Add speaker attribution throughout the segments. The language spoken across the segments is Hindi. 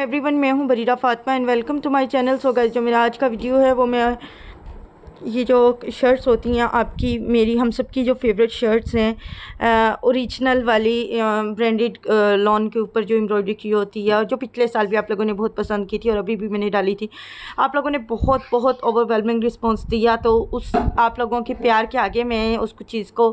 Speaker 1: एवरीवन मैं हूं Bareera Fatima and welcome to my channel so guys जो मेरा आज का वीडियो है वो मैं ये जो शर्ट्स होती हैं आपकी मेरी हम सब की जो फेवरेट शर्ट्स हैं ओरिजिनल वाली ब्रांडेड लॉन के ऊपर जो एम्ब्रॉयडरी की होती है और जो पिछले साल भी आप लोगों ने बहुत पसंद की थी और अभी भी मैंने डाली थी आप लोगों ने बहुत बहुत ओवरवेलमिंग रिस्पॉन्स दिया तो उस आप लोगों के प्यार के आगे मैं उस चीज़ को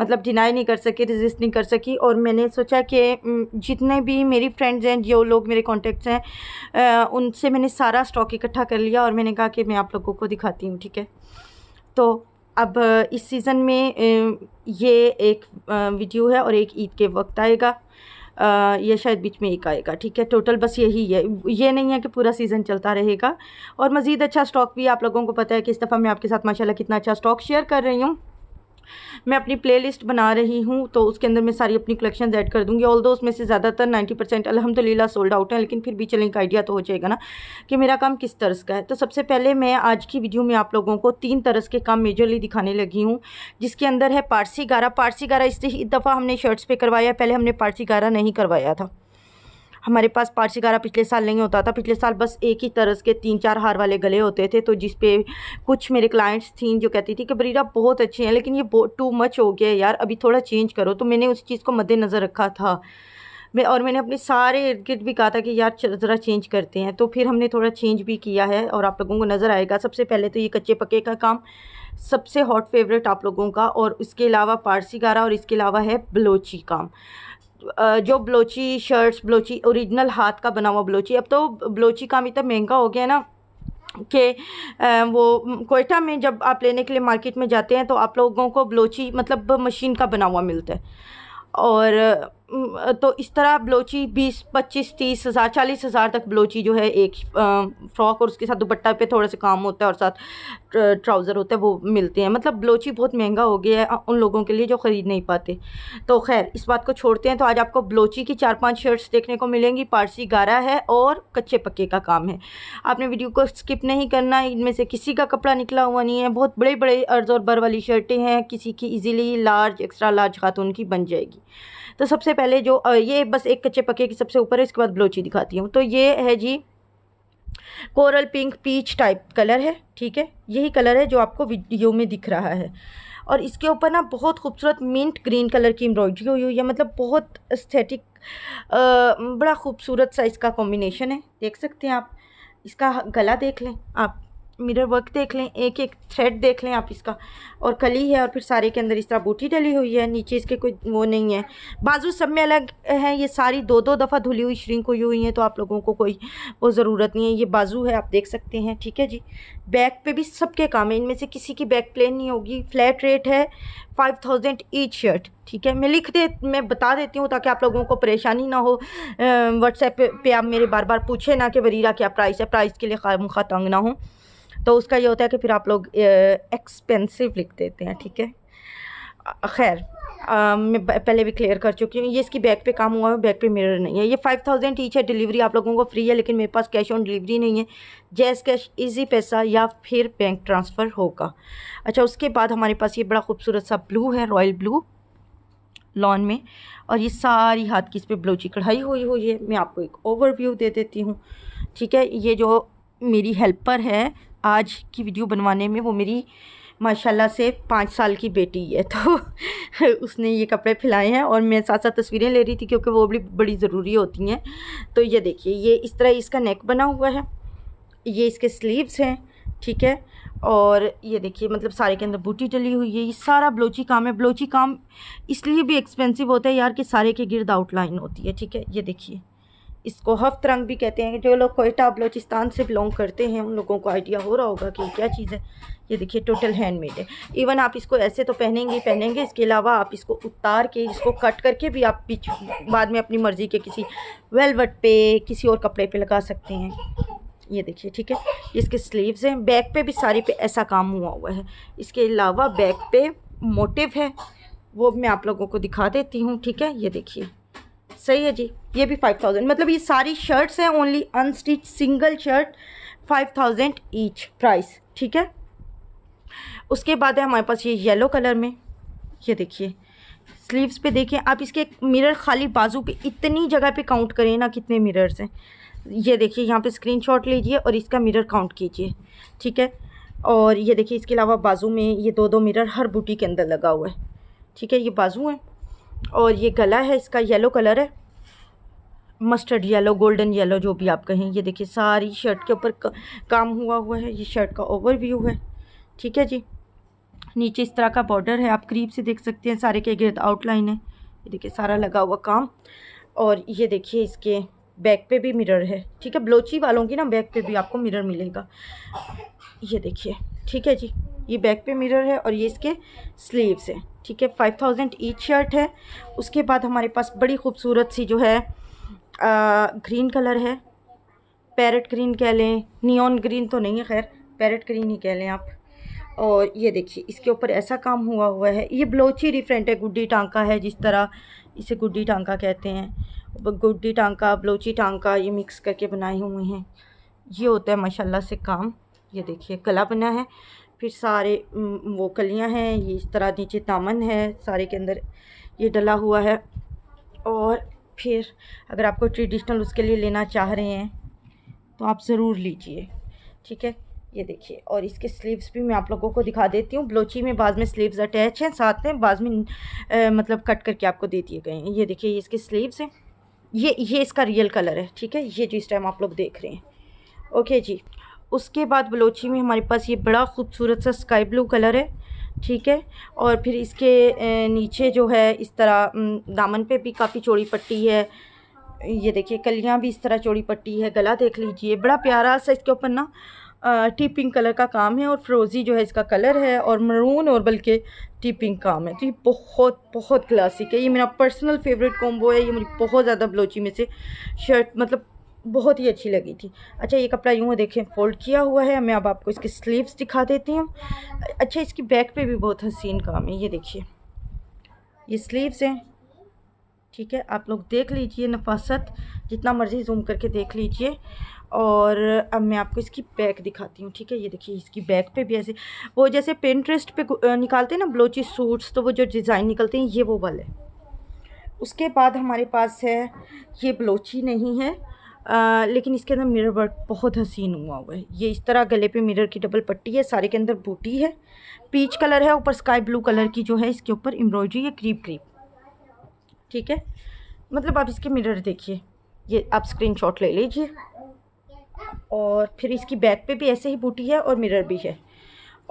Speaker 1: मतलब डिनाई नहीं कर सकी रजिस्ट नहीं कर सकी और मैंने सोचा कि जितने भी मेरी फ्रेंड्स हैं जो लोग मेरे कॉन्टेक्ट्स हैं उनसे मैंने सारा स्टॉक इकट्ठा कर लिया और मैंने कहा कि मैं आप लोगों को दिखाती हूँ ठीक है तो अब इस सीज़न में ये एक वीडियो है और एक ईद के वक्त आएगा यह ये शायद बीच में एक आएगा ठीक है टोटल बस यही है ये नहीं है कि पूरा सीज़न चलता रहेगा और मज़ीद अच्छा स्टॉक भी आप लोगों को पता है कि इस दफ़ा मैं आपके साथ माशाल्लाह कितना अच्छा स्टॉक शेयर कर रही हूँ मैं अपनी प्लेलिस्ट बना रही हूँ तो उसके अंदर मैं सारी अपनी कलेक्शन ऐड कर दूँगी ऑल उसमें से ज़्यादातर नाइन्टी परसेंट अलहमदिल्ला सोल्ड आउट है लेकिन फिर भी चलने का आइडिया तो हो जाएगा ना कि मेरा काम किस तरस का है तो सबसे पहले मैं आज की वीडियो में आप लोगों को तीन तरस के काम मेजरली दिखाने लगी हूँ जिसके अंदर है पारसी गारा पारसी गारा इस दफ़ा हमने शर्ट्स पर करवाया पहले हमने पारसी गारा नहीं करवाया था हमारे पास गारा पिछले साल नहीं होता था पिछले साल बस एक ही तरस के तीन चार हार वाले गले होते थे तो जिस पे कुछ मेरे क्लाइंट्स थी जो कहती थी कि बरीरा बहुत अच्छे हैं लेकिन ये टू मच हो गया यार अभी थोड़ा चेंज करो तो मैंने उस चीज़ को मद्देनज़र रखा था मैं और मैंने अपने सारे इर्द गिर्द भी कहा था कि यार ज़रा चेंज करते हैं तो फिर हमने थोड़ा चेंज भी किया है और आप लोगों को नज़र आएगा सबसे पहले तो ये कच्चे पके का काम सबसे हॉट फेवरेट आप लोगों का और इसके अलावा पारसी गारा और इसके अलावा है बलोची काम जो ब्लोची शर्ट्स ब्लोची ओरिजिनल हाथ का बना हुआ ब्लोची अब तो ब्लोची काम इतना महंगा हो गया है ना कि वो कोयटा में जब आप लेने के लिए मार्केट में जाते हैं तो आप लोगों को ब्लोची मतलब मशीन का बना हुआ मिलता है और तो इस तरह ब्लोची बीस पच्चीस तीस हज़ार चालीस हज़ार तक ब्लोची जो है एक फ्रॉक और उसके साथ दुपट्टा पे थोड़ा सा काम होता है और साथ ट्राउज़र होता है वो मिलते हैं मतलब ब्लोची बहुत महंगा हो गया है उन लोगों के लिए जो ख़रीद नहीं पाते तो खैर इस बात को छोड़ते हैं तो आज आपको ब्लोची की चार पाँच शर्ट्स देखने को मिलेंगी पारसी गारा है और कच्चे पक्के का काम है आपने वीडियो को स्किप नहीं करना इनमें से किसी का कपड़ा निकला हुआ नहीं है बहुत बड़े बड़े अर्ज और बर वाली शर्टें हैं किसी की ईजिली लार्ज एक्स्ट्रा लार्ज खातून की बन जाएगी तो सबसे पहले जो ये बस एक कच्चे पके की सबसे ऊपर है इसके बाद ब्लोची दिखाती हूँ तो ये है जी coral pink peach type colour है ठीक है यही कलर है जो आपको वीडियो में दिख रहा है और इसके ऊपर ना बहुत खूबसूरत मिंट ग्रीन कलर की एम्ब्रॉयडरी हुई हुई है मतलब बहुत स्थेटिक बड़ा खूबसूरत सा इसका कॉम्बिनेशन है देख सकते हैं आप इसका गला देख लें आप मिरर वर्क देख लें एक एक थ्रेड देख लें आप इसका और कली है और फिर सारे के अंदर इस तरह बूटी डली हुई है नीचे इसके कोई वो नहीं है बाजू सब में अलग है ये सारी दो दो दफ़ा धुली हुई श्रिंक हुई हुई हैं तो आप लोगों को कोई वो ज़रूरत नहीं है ये बाजू है आप देख सकते हैं ठीक है जी बैक पे भी सबके काम है इनमें से किसी की बैक प्लेन नहीं होगी फ्लैट रेट है फाइव थाउजेंड ईच शर्ट ठीक है मैं लिख दे मैं बता देती हूँ ताकि आप लोगों को परेशानी ना हो व्हाट्सएप पे, पे आप मेरे बार बार पूछे ना कि वरीरा क्या प्राइस है प्राइस के लिए खाम तंग ना हो तो उसका ये होता है कि फिर आप लोग एक्सपेंसिव लिख देते हैं ठीक है खैर मैं पहले भी क्लियर कर चुकी हूँ ये इसकी बैग पे काम हुआ है बैग पे मिरर नहीं है ये फाइव थाउजेंड ईच है डिलीवरी आप लोगों को फ्री है लेकिन मेरे पास कैश ऑन डिलीवरी नहीं है जैस कैश इजी पैसा या फिर बैंक ट्रांसफ़र होगा अच्छा उसके बाद हमारे पास ये बड़ा खूबसूरत सा ब्लू है रॉयल ब्लू लॉन में और ये सारी हाथ की इस पर ब्लोची कढ़ाई हुई हुई है मैं आपको एक ओवरव्यू दे देती हूँ ठीक है ये जो मेरी हेल्पर है आज की वीडियो बनवाने में वो मेरी माशाल्लाह से पाँच साल की बेटी है तो उसने ये कपड़े फैलाए हैं और मैं साथ साथ तस्वीरें ले रही थी क्योंकि वो भी बड़ी ज़रूरी होती हैं तो ये देखिए ये इस तरह इसका नेक बना हुआ है ये इसके स्लीव्स हैं ठीक है और ये देखिए मतलब सारे के अंदर बूटी डली हुई है ये सारा ब्लोची काम है ब्लोची काम इसलिए भी एक्सपेंसिव होता है यार कि सारे के गिर्द आउटलाइन होती है ठीक है ये देखिए इसको हफ्त रंग भी कहते हैं जो लोग कोयटा बलोचिस्तान से बिलोंग करते हैं उन लोगों को आइडिया हो रहा होगा कि क्या चीज़ है ये देखिए टोटल हैंडमेड है इवन आप इसको ऐसे तो पहनेंगे पहनेंगे इसके अलावा आप इसको उतार के इसको कट करके भी आप बीच बाद में अपनी मर्ज़ी के किसी वेलवट पे किसी और कपड़े पे लगा सकते हैं ये देखिए ठीक है इसके स्लीव्स हैं बैक पे भी सारी पे ऐसा काम हुआ हुआ है इसके अलावा बैक पे मोटिव है वो मैं आप लोगों को दिखा देती हूँ ठीक है ये देखिए सही है जी ये भी फाइव थाउजेंड मतलब ये सारी शर्ट्स हैं only unstitch single shirt five thousand each price ठीक है उसके बाद है हमारे पास ये येलो कलर में ये देखिए स्लीव्स पे देखिए आप इसके मिरर खाली बाजू पे इतनी जगह पे काउंट करें ना कितने मिरर्स हैं ये देखिए यहाँ पे स्क्रीनशॉट लीजिए और इसका मिरर काउंट कीजिए ठीक है और ये देखिए इसके अलावा बाजू में ये दो दो मिरर हर बूटी के अंदर लगा हुआ है ठीक है ये बाजू है और ये गला है इसका येलो कलर है मस्टर्ड येलो गोल्डन येलो जो भी आप कहें ये देखिए सारी शर्ट के ऊपर का, काम हुआ हुआ है ये शर्ट का ओवरव्यू है ठीक है जी नीचे इस तरह का बॉर्डर है आप करीब से देख सकते हैं सारे के गिरद आउटलाइन है ये देखिए सारा लगा हुआ काम और ये देखिए इसके बैक पे भी मिरर है ठीक है ब्लोची वालों की ना बैक पे भी आपको मिरर मिलेगा ये देखिए ठीक है जी ये बैक पे मिरर है और ये इसके स्लीव्स हैं ठीक है फाइव थाउजेंड ईच शर्ट है उसके बाद हमारे पास बड़ी खूबसूरत सी जो है ग्रीन कलर है पैरट ग्रीन कह लें नियन ग्रीन तो नहीं है खैर पैरट ग्रीन ही कह लें आप और ये देखिए इसके ऊपर ऐसा काम हुआ हुआ है ये ब्लोची डिफरेंट है गुड्डी टांका है जिस तरह इसे गुड्डी टांका कहते हैं गुड्डी टांका ब्लोची टांका ये मिक्स करके बनाए हुए हैं ये होता है माशाल्लाह से काम ये देखिए कला बना है फिर सारे वो कलियां हैं ये इस तरह नीचे तामन है सारे के अंदर ये डला हुआ है और फिर अगर आपको ट्रेडिशनल उसके लिए लेना चाह रहे हैं तो आप ज़रूर लीजिए ठीक है ये देखिए और इसके स्लीव्स भी मैं आप लोगों को दिखा देती हूँ ब्लोची में बाद में स्लीव्स अटैच हैं साथ में बाद में आ, मतलब कट करके आपको दे दिए गए हैं ये देखिए ये इसके स्लीव्स हैं ये ये इसका रियल कलर है ठीक है ये जो इस टाइम आप लोग देख रहे हैं ओके जी उसके बाद ब्लोची में हमारे पास ये बड़ा खूबसूरत सा स्काई ब्लू कलर है ठीक है और फिर इसके नीचे जो है इस तरह दामन पे भी काफ़ी चौड़ी पट्टी है ये देखिए कलियाँ भी इस तरह चौड़ी पट्टी है गला देख लीजिए बड़ा प्यारा सा इसके ऊपर ना टी पिंक कलर का काम है और फ्रोज़ी जो है इसका कलर है और मरून और बल्कि टी पिंक काम है तो ये बहुत बहुत क्लासिक है ये मेरा पर्सनल फेवरेट कॉम्बो है ये मुझे बहुत ज़्यादा ब्लोची में से शर्ट मतलब बहुत ही अच्छी लगी थी अच्छा ये कपड़ा यूँ देखें फोल्ड किया हुआ है मैं अब आपको इसके स्लीव्स दिखा देती हूँ अच्छा इसकी बैक पे भी बहुत हसीन काम है ये देखिए ये स्लीव्स हैं ठीक है आप लोग देख लीजिए नफासत जितना मर्ज़ी जूम करके देख लीजिए और अब मैं आपको इसकी बैक दिखाती हूँ ठीक है ये देखिए इसकी बैक पे भी ऐसे वो जैसे पेंट्रेस्ट पे निकालते हैं ना ब्लोची सूट्स तो वो जो डिज़ाइन निकलते हैं ये वो वाले उसके बाद हमारे पास है ये ब्लोची नहीं है आ, लेकिन इसके अंदर मिरर वर्क बहुत हसीन हुआ हुआ है ये इस तरह गले पे मिरर की डबल पट्टी है सारे के अंदर बूटी है पीच कलर है ऊपर स्काई ब्लू कलर की जो है इसके ऊपर एम्ब्रॉयडरी या क्रीप क्रीप ठीक है मतलब आप इसके मिरर देखिए ये आप स्क्रीन ले लीजिए और फिर इसकी बैक पर भी ऐसे ही बूटी है और मिरर भी है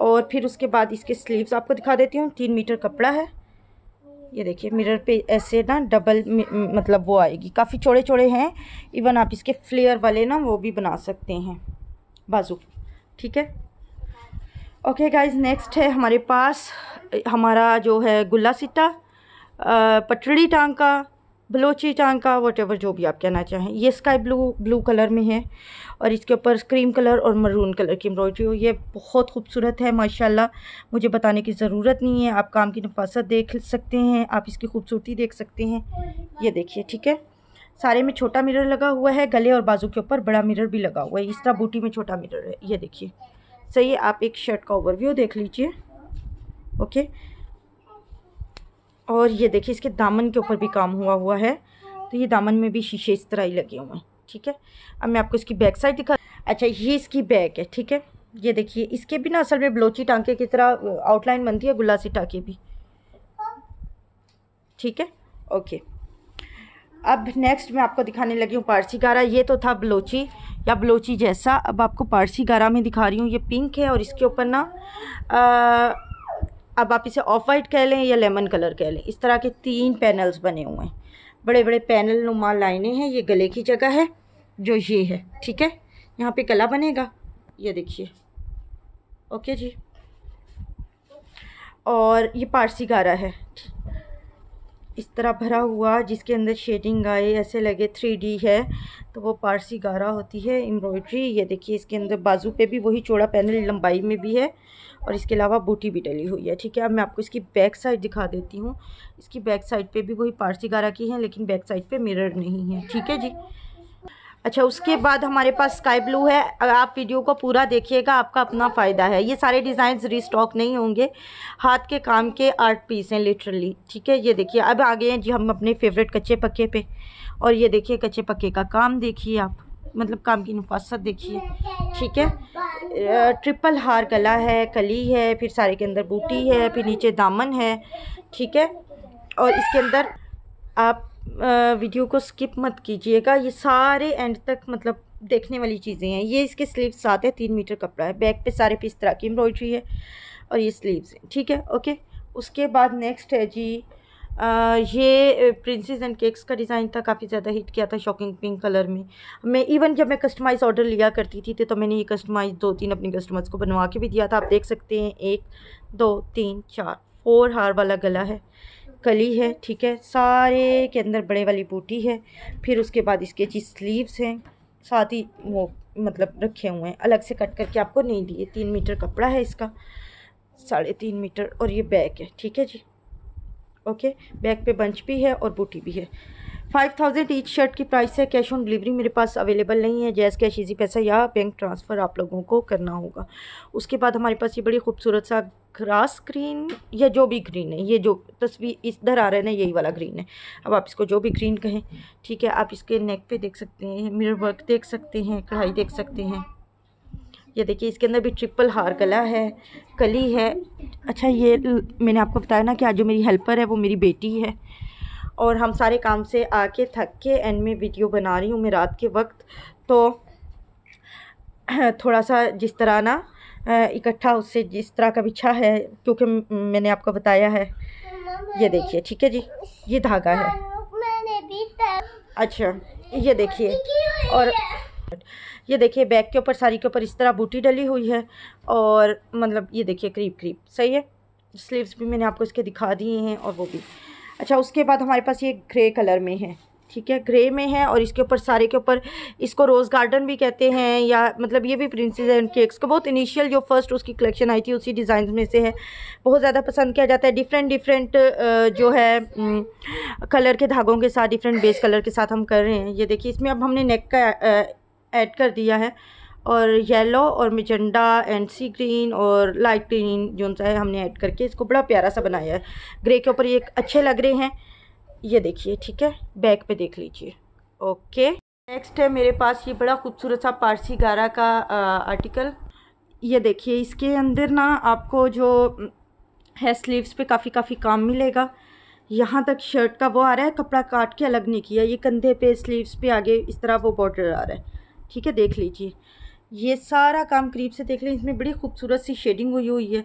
Speaker 1: और फिर उसके बाद इसके स्लीव्स आपको दिखा देती हूँ तीन मीटर कपड़ा है ये देखिए मिरर पे ऐसे ना डबल मतलब वो आएगी काफ़ी चौड़े चौड़े हैं इवन आप इसके फ्लेयर वाले ना वो भी बना सकते हैं बाजू ठीक है ओके गाइस नेक्स्ट है हमारे पास हमारा जो है गुल्ला सिट्टा पटड़ी टांग का बलोची चांद का वट जो भी आप कहना चाहें ये स्काई ब्लू ब्लू कलर में है और इसके ऊपर क्रीम कलर और मरून कलर की एम्ब्रॉयडरी हो ये बहुत खूबसूरत है माशाल्लाह मुझे बताने की ज़रूरत नहीं है आप काम की नफासत देख सकते हैं आप इसकी खूबसूरती देख सकते हैं ये देखिए ठीक है सारे में छोटा मिरर लगा हुआ है गले और बाजू के ऊपर बड़ा मिरर भी लगा हुआ है इस तरह बूटी में छोटा मिरर है ये देखिए सही है आप एक शर्ट का ओवरव्यू देख लीजिए ओके और ये देखिए इसके दामन के ऊपर भी काम हुआ हुआ है तो ये दामन में भी शीशे इस तरह ही लगे हुए हैं ठीक है अब मैं आपको इसकी बैक साइड दिखा अच्छा ये इसकी बैक है ठीक है ये देखिए इसके भी ना असल में ब्लोची टांके की तरह आउटलाइन बनती है गुलासी टाँके भी ठीक है ओके अब नेक्स्ट मैं आपको दिखाने लगी हूँ पारसी गारा ये तो था ब्लोची या ब्लोची जैसा अब आपको पारसी गारा में दिखा रही हूँ ये पिंक है और इसके ऊपर ना आ, अब आप इसे ऑफ वाइट कह लें या लेमन कलर कह लें इस तरह के तीन पैनल्स बने हुए हैं बड़े बड़े पैनल नुमा लाइने हैं ये गले की जगह है जो ये है ठीक है यहाँ पे गला बनेगा ये देखिए ओके जी और ये पारसी गारा है इस तरह भरा हुआ जिसके अंदर शेडिंग आए ऐसे लगे थ्री डी है तो वो पारसी गारा होती है एम्ब्रॉयड्री ये देखिए इसके अंदर बाजू पे भी वही चौड़ा पैनल लंबाई में भी है और इसके अलावा बूटी भी डली हुई है ठीक है अब मैं आपको इसकी बैक साइड दिखा देती हूँ इसकी बैक साइड पे भी वही पारसी गारा की है लेकिन बैक साइड पे मिरर नहीं है ठीक है जी अच्छा उसके बाद हमारे पास स्काई ब्लू है आप वीडियो को पूरा देखिएगा आपका अपना फ़ायदा है ये सारे डिज़ाइन रिस्टॉक नहीं होंगे हाथ के काम के आर्ट पीस हैं लिटरली ठीक है ये देखिए अब आ गए हैं जी हम अपने फेवरेट कच्चे पक्के पे और ये देखिए कच्चे पक्के का काम देखिए आप मतलब काम की नफासत देखिए ठीक है ट्रिपल हार गला है कली है फिर सारे के अंदर बूटी है फिर नीचे दामन है ठीक है और इसके अंदर आप वीडियो को स्किप मत कीजिएगा ये सारे एंड तक मतलब देखने वाली चीज़ें हैं ये इसके स्लीव्स साथ है तीन मीटर कपड़ा है बैक पे सारे पीस तरह की एम्ब्रॉयड्री है और ये स्लीव्स हैं ठीक है ओके उसके बाद नेक्स्ट है जी आ, ये प्रिंसेस एंड केक्स का डिज़ाइन था काफ़ी ज़्यादा हिट किया था शॉकिंग पिंक कलर में मैं इवन जब मैं कस्टमाइज ऑर्डर लिया करती थी तो मैंने ये कस्टमाइज दो तीन अपने कस्टमर्स को बनवा के भी दिया था आप देख सकते हैं एक दो तीन चार फोर हार वाला गला है कली है ठीक है सारे के अंदर बड़े वाली बूटी है फिर उसके बाद इसके जी स्लीव्स हैं साथ ही वो मतलब रखे हुए हैं अलग से कट करके आपको नहीं दिए तीन मीटर कपड़ा है इसका साढ़े तीन मीटर और ये बैग है ठीक है जी ओके बैक पे बंच भी है और बूटी भी है फाइव थाउजेंड ईच शर्ट की प्राइस है कैश ऑन डिलीवरी मेरे पास अवेलेबल नहीं है जैस कैश इजी पैसा या बैंक ट्रांसफ़र आप लोगों को करना होगा उसके बाद हमारे पास ये बड़ी खूबसूरत सा ग्रास ग्रीन या जो भी ग्रीन है ये जो तस्वीर इधर आ रहा है ना यही वाला ग्रीन है अब आप इसको जो भी ग्रीन कहें ठीक है आप इसके नेक पे देख सकते हैं मिरर वर्क देख सकते हैं कढ़ाई देख सकते हैं ये देखिए इसके अंदर भी ट्रिपल हार गला है कली है अच्छा ये मैंने आपको बताया ना कि आज जो मेरी हेल्पर है वो मेरी बेटी है और हम सारे काम से आके थक के एंड में वीडियो बना रही हूँ मैं रात के वक्त तो थोड़ा सा जिस तरह ना इकट्ठा उससे जिस तरह का बिछा है क्योंकि मैंने आपको बताया है ये देखिए ठीक है जी ये धागा है अच्छा ये देखिए और ये देखिए बैक के ऊपर साड़ी के ऊपर इस तरह बूटी डली हुई है और मतलब ये देखिए करीब करीब सही है स्लीव्स भी मैंने आपको इसके दिखा दिए हैं और वो भी अच्छा उसके बाद हमारे पास ये ग्रे कलर में है ठीक है ग्रे में है और इसके ऊपर सारे के ऊपर इसको रोज़ गार्डन भी कहते हैं या मतलब ये भी प्रिंसेस एंड केक्स का बहुत इनिशियल जो फर्स्ट उसकी कलेक्शन आई थी उसी डिज़ाइन में से है बहुत ज़्यादा पसंद किया जाता है डिफरेंट डिफरेंट जो है कलर के धागों के साथ डिफरेंट बेस कलर के साथ हम कर रहे हैं ये देखिए इसमें अब हमने नेक का ऐड कर दिया है और येलो और मिजंडा एंड सी ग्रीन और लाइट ग्रीन जो सा है हमने ऐड करके इसको बड़ा प्यारा सा बनाया है ग्रे के ऊपर ये अच्छे लग रहे हैं ये देखिए ठीक है बैक पे देख लीजिए ओके नेक्स्ट है मेरे पास ये बड़ा खूबसूरत सा पारसी गारा का आ, आर्टिकल ये देखिए इसके अंदर ना आपको जो है स्लीव्स पे काफ़ी काफ़ी काम मिलेगा यहाँ तक शर्ट का वो आ रहा है कपड़ा काट के अलग नहीं किया ये कंधे पे स्लीव्स पे आगे इस तरह वो बॉर्डर आ रहा है ठीक है देख लीजिए ये सारा काम करीब से देख लें इसमें बड़ी खूबसूरत सी शेडिंग हुई हुई है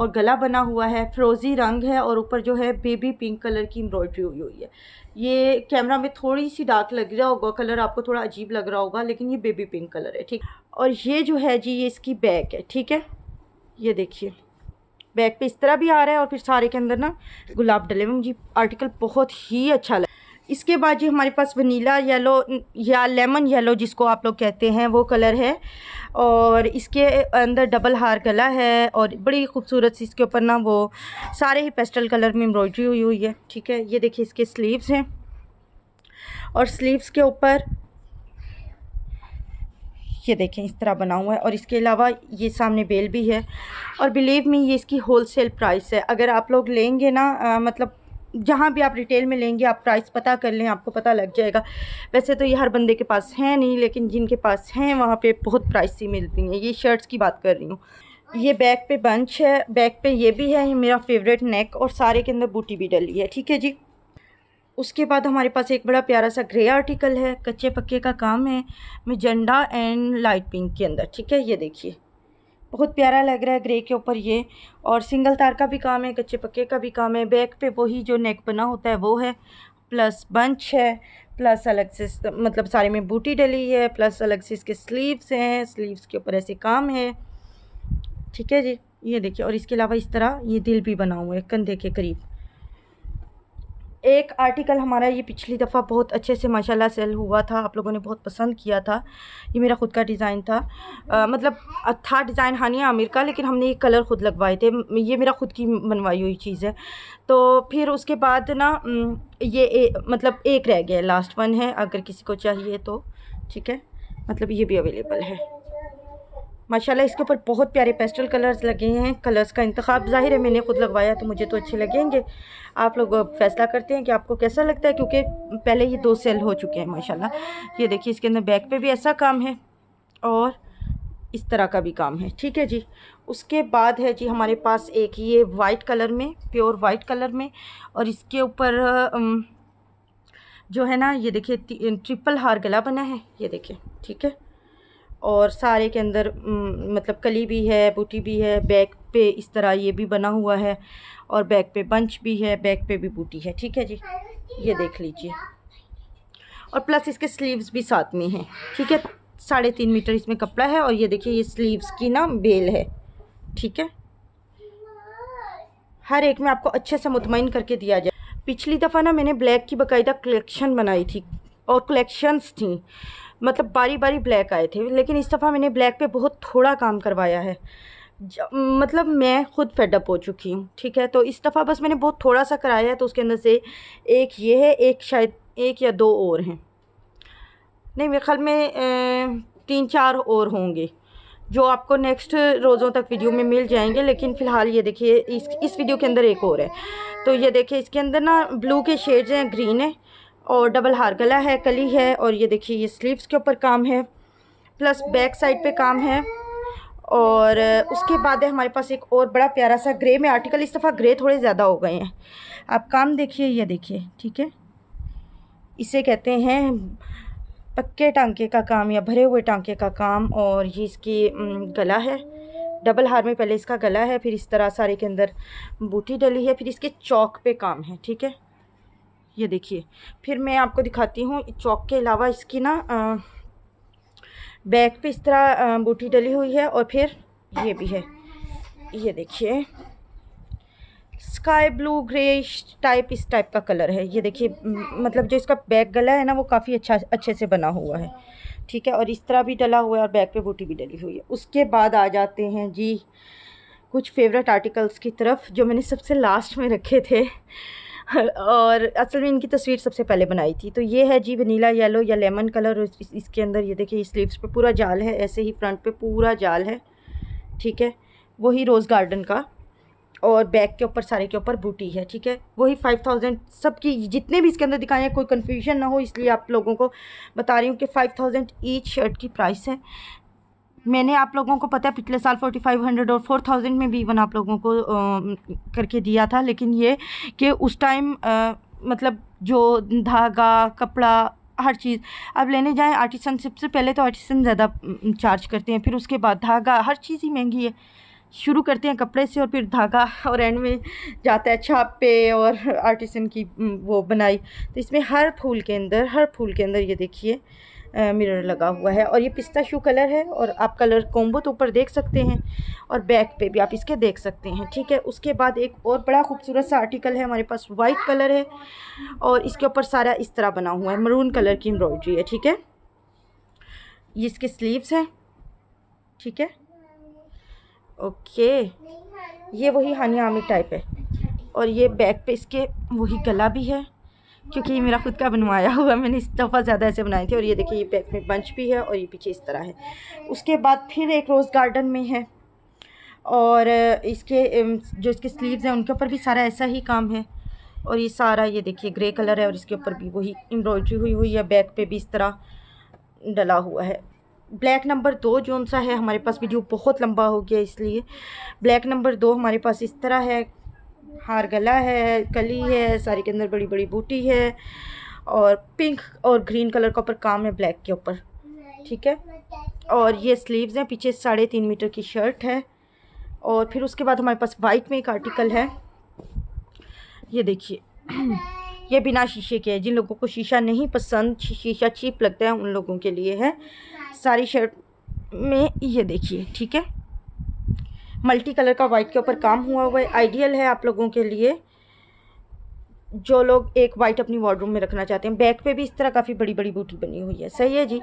Speaker 1: और गला बना हुआ है फ्रोज़ी रंग है और ऊपर जो है बेबी पिंक कलर की एम्ब्रॉयडरी हुई हुई है ये कैमरा में थोड़ी सी डार्क लग रहा होगा कलर आपको थोड़ा अजीब लग रहा होगा लेकिन ये बेबी पिंक कलर है ठीक और ये जो है जी ये इसकी बैक है ठीक है ये देखिए बैक पे इस तरह भी आ रहा है और फिर सारे के अंदर ना गुलाब डले हुए मुझे आर्टिकल बहुत ही अच्छा लगा इसके बाद जी हमारे पास वनीला येलो या लेमन येलो जिसको आप लोग कहते हैं वो कलर है और इसके अंदर डबल हार गला है और बड़ी खूबसूरत सी इसके ऊपर ना वो सारे ही पेस्टल कलर में एम्ब्रॉयडरी हुई हुई है ठीक है ये देखिए इसके स्लीव्स हैं और स्लीव्स के ऊपर ये देखें इस तरह बना हुआ है और इसके अलावा ये सामने बेल भी है और बिलीव मी ये इसकी होलसेल प्राइस है अगर आप लोग लेंगे ना आ, मतलब जहाँ भी आप रिटेल में लेंगे आप प्राइस पता कर लें आपको पता लग जाएगा वैसे तो ये हर बंदे के पास है नहीं लेकिन जिनके पास हैं वहाँ पे बहुत ही मिलती हैं ये शर्ट्स की बात कर रही हूँ ये बैक पे बंच है बैक पे ये भी है ये मेरा फेवरेट नेक और सारे के अंदर बूटी भी डली है ठीक है जी उसके बाद हमारे पास एक बड़ा प्यारा सा ग्रे आर्टिकल है कच्चे पक्के का काम है मजेंडा एंड लाइट पिंक के अंदर ठीक है ये देखिए बहुत प्यारा लग रहा है ग्रे के ऊपर ये और सिंगल तार का भी काम है कच्चे पक्के का भी काम है बैक पे वही जो नेक बना होता है वो है प्लस बंच है प्लस अलग से मतलब सारे में बूटी डली है प्लस अलग से इसके स्लीव्स हैं स्लीव्स के ऊपर ऐसे काम है ठीक है जी ये देखिए और इसके अलावा इस तरह ये दिल भी बना हुआ है कंधे के करीब एक आर्टिकल हमारा ये पिछली दफ़ा बहुत अच्छे से माशाल्लाह सेल हुआ था आप लोगों ने बहुत पसंद किया था ये मेरा ख़ुद का डिज़ाइन था आ, मतलब था डिज़ाइन हानिया आमिर का लेकिन हमने ये कलर ख़ुद लगवाए थे ये मेरा ख़ुद की बनवाई हुई चीज़ है तो फिर उसके बाद ना ये ए, मतलब एक रह गया लास्ट वन है अगर किसी को चाहिए तो ठीक है मतलब ये भी अवेलेबल है माशाल्लाह इसके ऊपर बहुत प्यारे पेस्टल कलर्स लगे हैं कलर्स का इंतखब ज़ाहिर है मैंने ख़ुद लगवाया तो मुझे तो अच्छे लगेंगे आप लोग फैसला करते हैं कि आपको कैसा लगता है क्योंकि पहले ये दो सेल हो चुके हैं माशाल्लाह ये देखिए इसके अंदर बैक पे भी ऐसा काम है और इस तरह का भी काम है ठीक है जी उसके बाद है जी हमारे पास एक ये वाइट कलर में प्योर वाइट कलर में और इसके ऊपर जो है ना ये देखिए ट्रिपल हार गला बना है ये देखिए ठीक है और सारे के अंदर मतलब कली भी है बूटी भी है बैक पे इस तरह ये भी बना हुआ है और बैक पे बंच भी है बैक पे भी बूटी है ठीक है जी ये देख लीजिए और प्लस इसके स्लीव्स भी साथ में हैं ठीक है साढ़े तीन मीटर इसमें कपड़ा है और ये देखिए ये स्लीव्स की ना बेल है ठीक है हर एक में आपको अच्छे से मुतमिन करके दिया जाए पिछली दफ़ा ना मैंने ब्लैक की बाकायदा कलेक्शन बनाई थी और कलेक्शंस थी मतलब बारी बारी ब्लैक आए थे लेकिन इस दफ़ा मैंने ब्लैक पे बहुत थोड़ा काम करवाया है मतलब मैं ख़ुद फेडअप हो चुकी हूँ ठीक है तो इस दफ़ा बस मैंने बहुत थोड़ा सा कराया है तो उसके अंदर से एक ये है एक शायद एक या दो और हैं नहीं मेरे ख्याल में तीन चार और होंगे जो आपको नेक्स्ट रोज़ों तक वीडियो में मिल जाएंगे लेकिन फ़िलहाल ये देखिए इस इस वीडियो के अंदर एक और है तो ये देखिए इसके अंदर ना ब्लू के शेड्स हैं ग्रीन है और डबल हार गला है कली है और ये देखिए ये स्लीव्स के ऊपर काम है प्लस बैक साइड पे काम है और उसके बाद है हमारे पास एक और बड़ा प्यारा सा ग्रे में आर्टिकल इस दफ़ा ग्रे थोड़े ज़्यादा हो गए हैं आप काम देखिए यह देखिए ठीक है इसे कहते हैं पक्के टांके का काम या भरे हुए टांके का काम और ये इसकी गला है डबल हार में पहले इसका गला है फिर इस तरह सारे के अंदर बूटी डली है फिर इसके चौक पे काम है ठीक है ये देखिए फिर मैं आपको दिखाती हूँ चौक के अलावा इसकी ना बैक पे इस तरह बूटी डली हुई है और फिर ये भी है ये देखिए स्काई ब्लू ग्रे टाइप इस टाइप का कलर है ये देखिए मतलब जो इसका बैक गला है ना वो काफ़ी अच्छा अच्छे से बना हुआ है ठीक है और इस तरह भी डला हुआ है और बैक पे बूटी भी डली हुई है उसके बाद आ जाते हैं जी कुछ फेवरेट आर्टिकल्स की तरफ जो मैंने सबसे लास्ट में रखे थे और असल में इनकी तस्वीर सबसे पहले बनाई थी तो ये है जी वनीला येलो या लेमन कलर और इस, इसके अंदर ये देखिए स्लीव्स पे पूरा जाल है ऐसे ही फ्रंट पे पूरा जाल है ठीक है वही रोज़ गार्डन का और बैक के ऊपर सारे के ऊपर बूटी है ठीक है वही फाइव थाउजेंड सबकी जितने भी इसके अंदर दिखाए हैं कोई कन्फ्यूजन ना हो इसलिए आप लोगों को बता रही हूँ कि फ़ाइव थाउजेंड ईच शर्ट की प्राइस है मैंने आप लोगों को पता है पिछले साल 4500 और 4000 में भी वन आप लोगों को आ, करके दिया था लेकिन ये कि उस टाइम मतलब जो धागा कपड़ा हर चीज़ अब लेने जाएं आर्टिसन सबसे पहले तो आर्टिसन ज़्यादा चार्ज करते हैं फिर उसके बाद धागा हर चीज़ ही महंगी है शुरू करते हैं कपड़े से और फिर धागा और एंड में जाता है छाप पे और आर्टिसन की वो बनाई तो इसमें हर फूल के अंदर हर फूल के अंदर ये देखिए मिरर लगा हुआ है और ये पिस्ता शू कलर है और आप कलर कॉम्बो तो ऊपर देख सकते हैं और बैक पे भी आप इसके देख सकते हैं ठीक है उसके बाद एक और बड़ा खूबसूरत सा आर्टिकल है हमारे पास वाइट कलर है और इसके ऊपर सारा इस तरह बना हुआ है मरून कलर की एम्ब्रॉयड्री है ठीक है ये इसके स्लीव्स हैं ठीक है ओके ये वही हानिया टाइप है और ये बैक पे इसके वही गला भी है क्योंकि ये मेरा खुद का बनवाया हुआ मैंने इस दफ़ा ज़्यादा ऐसे बनाए थे और ये देखिए ये बैक में बंच भी है और ये पीछे इस तरह है उसके बाद फिर एक रोज़ गार्डन में है और इसके जो इसके स्लीव्स हैं उनके ऊपर भी सारा ऐसा ही काम है और ये सारा ये देखिए ग्रे कलर है और इसके ऊपर भी वही एम्ब्रॉयड्री हुई हुई है बैक पे भी इस तरह डला हुआ है ब्लैक नंबर दो जो सा है हमारे पास वीडियो बहुत लंबा हो गया इसलिए ब्लैक नंबर दो हमारे पास इस तरह है हार गला है कली है साड़ी के अंदर बड़ी बड़ी बूटी है और पिंक और ग्रीन कलर का ऊपर काम है ब्लैक के ऊपर ठीक है और ये स्लीव्स हैं पीछे साढ़े तीन मीटर की शर्ट है और फिर उसके बाद हमारे पास वाइट में एक आर्टिकल है ये देखिए ये बिना शीशे के है जिन लोगों को शीशा नहीं पसंद शीशा चीप लगता है उन लोगों के लिए है सारी शर्ट में ये देखिए ठीक है मल्टी कलर का वाइट के ऊपर काम हुआ हुआ है आइडियल है आप लोगों के लिए जो लोग एक वाइट अपनी वार्डरूम में रखना चाहते हैं बैक पे भी इस तरह काफ़ी बड़ी बड़ी बूटी बनी हुई है सही है जी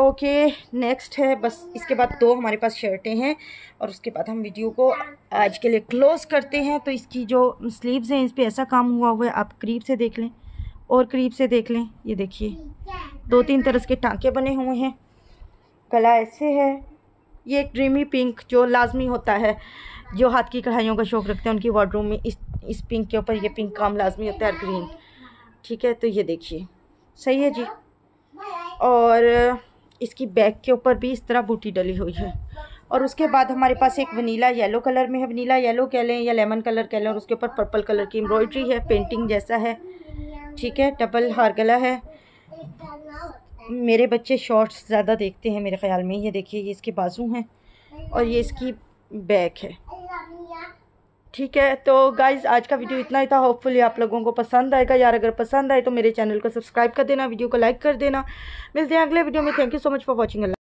Speaker 1: ओके नेक्स्ट है बस इसके बाद दो हमारे पास शर्टें हैं और उसके बाद हम वीडियो को आज के लिए क्लोज़ करते हैं तो इसकी जो स्लीव्स हैं इस पर ऐसा काम हुआ हुआ है आप करीब से देख लें और करीब से देख लें ये देखिए दो तीन तरह के टाँके बने हुए हैं गला ऐसे है ये एक ड्रीमी पिंक जो लाजमी होता है जो हाथ की कढ़ाइयों का शौक़ रखते हैं उनकी वार्डरूम में इस इस पिंक के ऊपर ये पिंक काम लाजमी होता है ग्रीन ठीक है तो ये देखिए सही है जी और इसकी बैक के ऊपर भी इस तरह बूटी डली हुई है और उसके बाद हमारे पास एक वनीला येलो कलर में है वनीला येलो कह लें या लेमन कलर कह लें और उसके ऊपर पर्पल कलर की एम्ब्रॉयड्री है पेंटिंग जैसा है ठीक है डबल हार गला है मेरे बच्चे शॉर्ट्स ज़्यादा देखते हैं मेरे ख़्याल में ये देखिए ये इसके बाजू हैं और ये इसकी बैक है ठीक है तो गाइज़ आज का वीडियो इतना ही था होपफुली आप लोगों को पसंद आएगा यार अगर पसंद आए तो मेरे चैनल को सब्सक्राइब कर देना वीडियो को लाइक कर देना मिलते हैं अगले वीडियो में thank you so much for watching